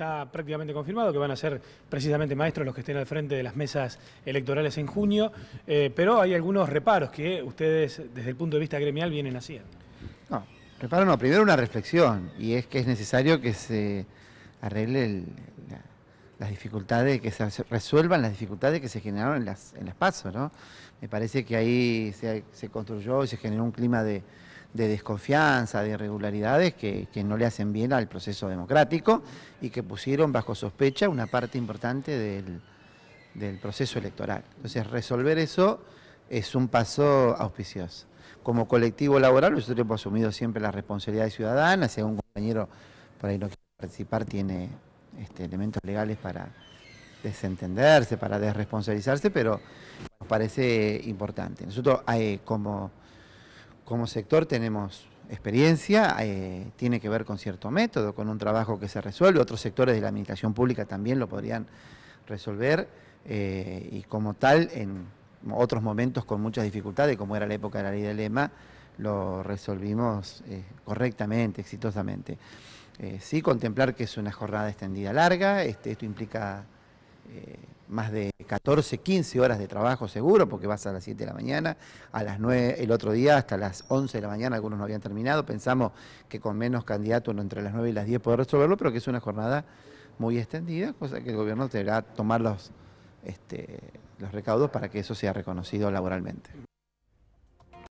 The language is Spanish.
está prácticamente confirmado que van a ser precisamente maestros los que estén al frente de las mesas electorales en junio, eh, pero hay algunos reparos que ustedes desde el punto de vista gremial vienen haciendo. No, reparo no, primero una reflexión, y es que es necesario que se arregle las dificultades, que se resuelvan las dificultades que se generaron en las, en ¿no? Me parece que ahí se, se construyó y se generó un clima de de desconfianza, de irregularidades que, no le hacen bien al proceso democrático y que pusieron bajo sospecha una parte importante del, proceso electoral. Entonces, resolver eso es un paso auspicioso. Como colectivo laboral, nosotros hemos asumido siempre la responsabilidad ciudadana, si algún compañero por ahí no quiere participar, tiene este, elementos legales para desentenderse, para desresponsabilizarse, pero nos parece importante. Nosotros, eh, como como sector tenemos experiencia, eh, tiene que ver con cierto método, con un trabajo que se resuelve, otros sectores de la administración pública también lo podrían resolver eh, y como tal en otros momentos con muchas dificultades, como era la época de la ley de lema, lo resolvimos eh, correctamente, exitosamente. sí contemplar que es una jornada extendida larga, este, esto implica eh, más de 14, 15 horas de trabajo seguro, porque vas a las 7 de la mañana, a las 9 el otro día hasta las 11 de la mañana, algunos no habían terminado, pensamos que con menos candidatos entre las 9 y las 10 poder resolverlo, pero que es una jornada muy extendida, cosa que el gobierno deberá tomar los, este, los recaudos para que eso sea reconocido laboralmente.